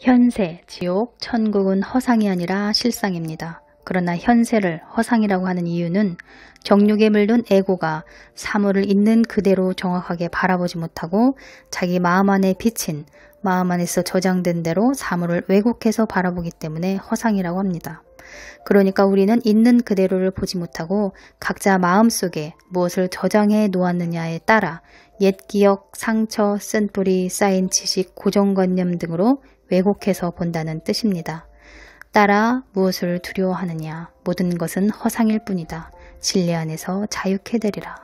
현세, 지옥, 천국은 허상이 아니라 실상입니다. 그러나 현세를 허상이라고 하는 이유는 정육에 물든 에고가 사물을 있는 그대로 정확하게 바라보지 못하고 자기 마음 안에 비친 마음 안에서 저장된 대로 사물을 왜곡해서 바라보기 때문에 허상이라고 합니다. 그러니까 우리는 있는 그대로를 보지 못하고 각자 마음속에 무엇을 저장해 놓았느냐에 따라 옛 기억, 상처, 쓴뿌리, 쌓인 지식, 고정관념 등으로 왜곡해서 본다는 뜻입니다. 따라 무엇을 두려워하느냐 모든 것은 허상일 뿐이다. 진리 안에서 자유케 되리라.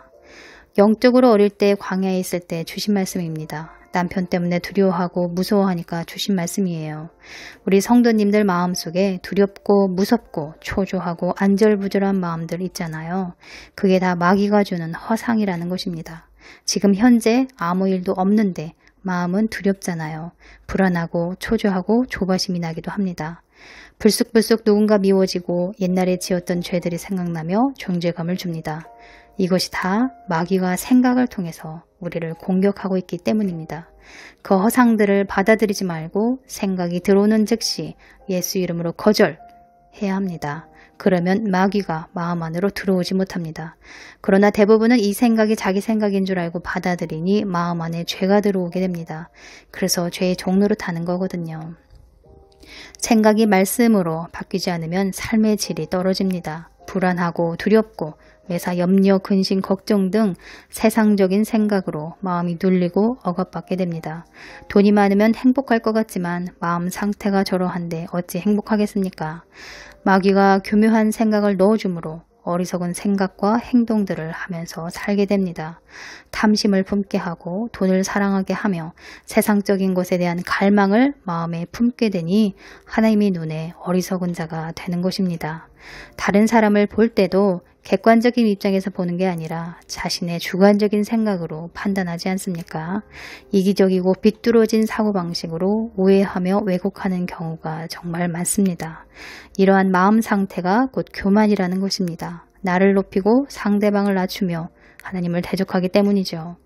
영적으로 어릴 때 광야에 있을 때 주신 말씀입니다. 남편 때문에 두려워하고 무서워하니까 주신 말씀이에요. 우리 성도님들 마음속에 두렵고 무섭고 초조하고 안절부절한 마음들 있잖아요. 그게 다 마귀가 주는 허상이라는 것입니다. 지금 현재 아무 일도 없는데 마음은 두렵잖아요. 불안하고 초조하고 조바심이 나기도 합니다. 불쑥불쑥 누군가 미워지고 옛날에 지었던 죄들이 생각나며 존재감을 줍니다. 이것이 다 마귀가 생각을 통해서 우리를 공격하고 있기 때문입니다. 그 허상들을 받아들이지 말고 생각이 들어오는 즉시 예수 이름으로 거절해야 합니다. 그러면 마귀가 마음 안으로 들어오지 못합니다. 그러나 대부분은 이 생각이 자기 생각인 줄 알고 받아들이니 마음 안에 죄가 들어오게 됩니다. 그래서 죄의 종로로 타는 거거든요. 생각이 말씀으로 바뀌지 않으면 삶의 질이 떨어집니다. 불안하고 두렵고 매사 염려, 근심, 걱정 등 세상적인 생각으로 마음이 눌리고 억압받게 됩니다. 돈이 많으면 행복할 것 같지만 마음 상태가 저러한데 어찌 행복하겠습니까? 마귀가 교묘한 생각을 넣어주므로 어리석은 생각과 행동들을 하면서 살게 됩니다. 탐심을 품게 하고 돈을 사랑하게 하며 세상적인 것에 대한 갈망을 마음에 품게 되니 하나님의 눈에 어리석은 자가 되는 것입니다. 다른 사람을 볼 때도 객관적인 입장에서 보는 게 아니라 자신의 주관적인 생각으로 판단하지 않습니까? 이기적이고 비뚤어진 사고방식으로 오해하며 왜곡하는 경우가 정말 많습니다. 이러한 마음 상태가 곧 교만이라는 것입니다. 나를 높이고 상대방을 낮추며 하나님을 대적하기 때문이죠.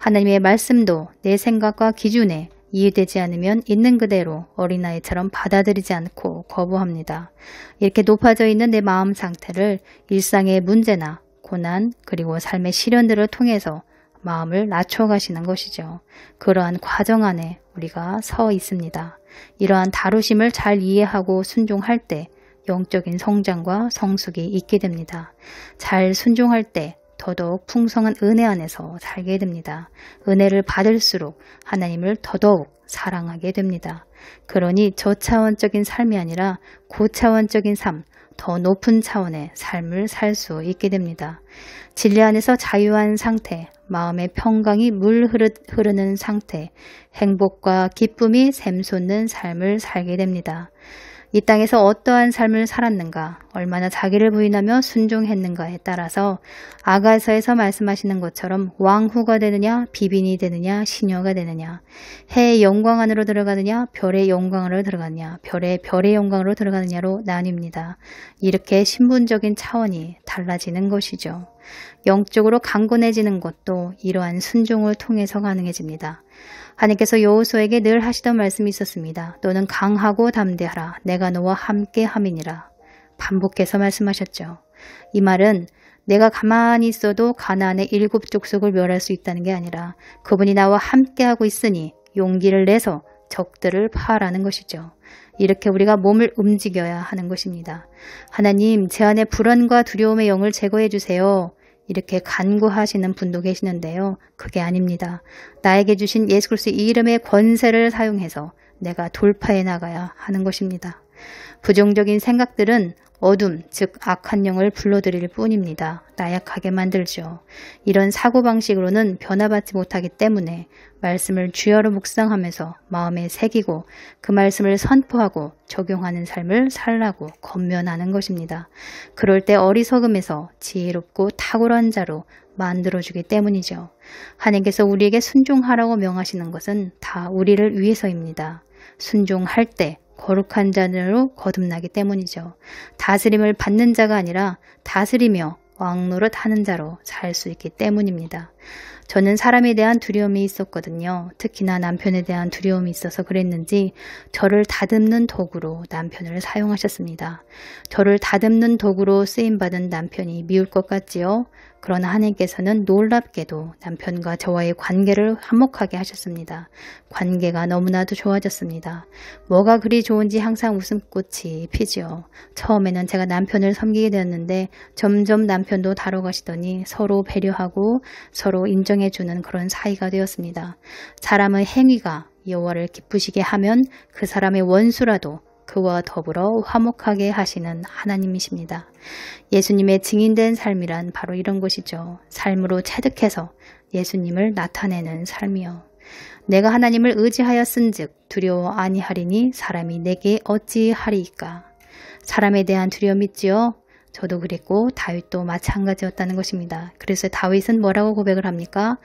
하나님의 말씀도 내 생각과 기준에 이해되지 않으면 있는 그대로 어린아이처럼 받아들이지 않고 거부합니다. 이렇게 높아져 있는 내 마음 상태를 일상의 문제나 고난 그리고 삶의 시련들을 통해서 마음을 낮춰가시는 것이죠. 그러한 과정 안에 우리가 서 있습니다. 이러한 다루심을 잘 이해하고 순종할 때 영적인 성장과 성숙이 있게 됩니다. 잘 순종할 때 더더욱 풍성한 은혜 안에서 살게 됩니다. 은혜를 받을수록 하나님을 더더욱 사랑하게 됩니다. 그러니 저차원적인 삶이 아니라 고차원적인 그 삶, 더 높은 차원의 삶을 살 수 있게 됩니다. 진리 안에서 자유한 상태, 마음의 평강이 물 흐르는 상태, 행복과 기쁨이 샘솟는 삶을 살게 됩니다. 이 땅에서 어떠한 삶을 살았는가, 얼마나 자기를 부인하며 순종했는가에 따라서 아가서에서 말씀하시는 것처럼 왕후가 되느냐, 비빈이 되느냐, 시녀가 되느냐, 해의 영광 안으로 들어가느냐, 별의 영광으로 들어가느냐, 별의 별의 영광으로 들어가느냐로 나뉩니다. 이렇게 신분적인 차원이 달라지는 것이죠. 영적으로 강건해지는 것도 이러한 순종을 통해서 가능해집니다. 하나님께서 여호수에게 늘 하시던 말씀이 있었습니다. 너는 강하고 담대하라. 내가 너와 함께 함이니라. 반복해서 말씀하셨죠. 이 말은 내가 가만히 있어도 가나안의 일곱 족속을 멸할 수 있다는 게 아니라 그분이 나와 함께하고 있으니 용기를 내서 적들을 파라는 하 것이죠. 이렇게 우리가 몸을 움직여야 하는 것입니다. 하나님, 제 안에 불안과 두려움의 영을 제거해 주세요. 이렇게 간구하시는 분도 계시는데요. 그게 아닙니다. 나에게 주신 예수 그리스도의 이름의 권세를 사용해서 내가 돌파해 나가야 하는 것입니다. 부정적인 생각들은 어둠, 즉 악한 영을 불러들일 뿐입니다. 나약하게 만들죠. 이런 사고방식으로는 변화받지 못하기 때문에 말씀을 주여로 묵상하면서 마음에 새기고 그 말씀을 선포하고 적용하는 삶을 살라고 건면하는 것입니다. 그럴 때 어리석음에서 지혜롭고 탁월한 자로 만들어주기 때문이죠. 하나님께서 우리에게 순종하라고 명하시는 것은 다 우리를 위해서입니다. 순종할 때 거룩한 자녀로 거듭나기 때문이죠. 다스림을 받는 자가 아니라 다스리며 왕노릇 하는 자로 살 수 있기 때문입니다. 저는 사람에 대한 두려움이 있었거든요. 특히나 남편에 대한 두려움이 있어서 그랬는지 저를 다듬는 도구로 남편을 사용하셨습니다. 저를 다듬는 도구로 쓰임받은 남편이 미울 것 같지요? 그러나 하나님께서는 놀랍게도 남편과 저와의 관계를 화목하게 하셨습니다. 관계가 너무나도 좋아졌습니다. 뭐가 그리 좋은지 항상 웃음꽃이 피지요. 처음에는 제가 남편을 섬기게 되었는데 점점 남편 남편도 다뤄가시더니 서로 배려하고 서로 인정해주는 그런 사이가 되었습니다. 사람의 행위가 여호와를 기쁘시게 하면 그 사람의 원수라도 그와 더불어 화목하게 하시는 하나님이십니다. 예수님의 증인된 삶이란 바로 이런 것이죠. 삶으로 체득해서 예수님을 나타내는 삶이요. 내가 하나님을 의지하였은 즉 두려워 아니하리니 사람이 내게 어찌하리이까. 사람에 대한 두려움 있지요. 저도 그랬고 다윗도 마찬가지였다는 것입니다. 그래서 다윗은 뭐라고 고백을 합니까?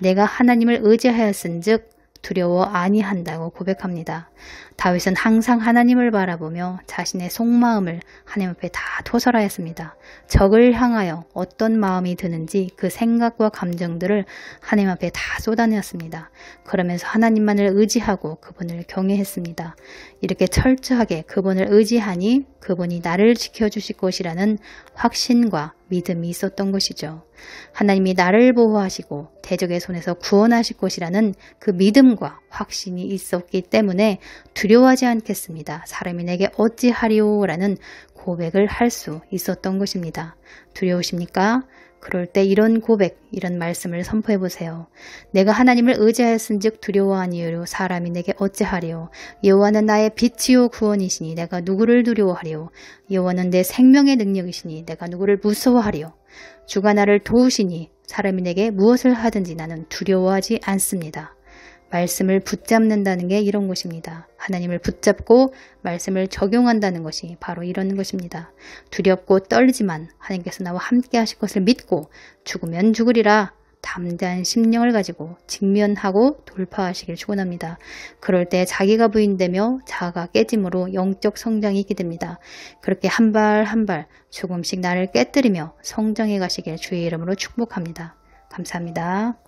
내가 하나님을 의지하였은즉 두려워 아니한다고 고백합니다. 다윗은 항상 하나님을 바라보며 자신의 속마음을 하나님 앞에 다 토설하였습니다. 적을 향하여 어떤 마음이 드는지 그 생각과 감정들을 하나님 앞에 다 쏟아내었습니다. 그러면서 하나님만을 의지하고 그분을 경외했습니다. 이렇게 철저하게 그분을 의지하니 그분이 나를 지켜주실 것이라는 확신과 믿음이 있었던 것이죠. 하나님이 나를 보호하시고 대적의 손에서 구원하실 것이라는 그 믿음과 확신이 있었기 때문에 두려워하지 않겠습니다. 사람이 내게 어찌하리오라는 고백을 할 수 있었던 것입니다. 두려우십니까? 그럴 때 이런 고백, 이런 말씀을 선포해 보세요. 내가 하나님을 의지하였은즉 두려워하니요 사람이 내게 어찌하리요 여호와는 나의 빛이요 구원이시니 내가 누구를 두려워하리요 여호와는 내 생명의 능력이시니 내가 누구를 무서워하리요 주가 나를 도우시니 사람이 내게 무엇을 하든지 나는 두려워하지 않습니다. 말씀을 붙잡는다는 게 이런 것입니다. 하나님을 붙잡고 말씀을 적용한다는 것이 바로 이런 것입니다. 두렵고 떨리지만 하나님께서 나와 함께 하실 것을 믿고 죽으면 죽으리라 담대한 심령을 가지고 직면하고 돌파하시길 축원합니다. 그럴 때 자기가 부인되며 자아가 깨짐으로 영적 성장이 있게 됩니다. 그렇게 한 발 한 발 조금씩 나를 깨뜨리며 성장해 가시길 주의 이름으로 축복합니다. 감사합니다.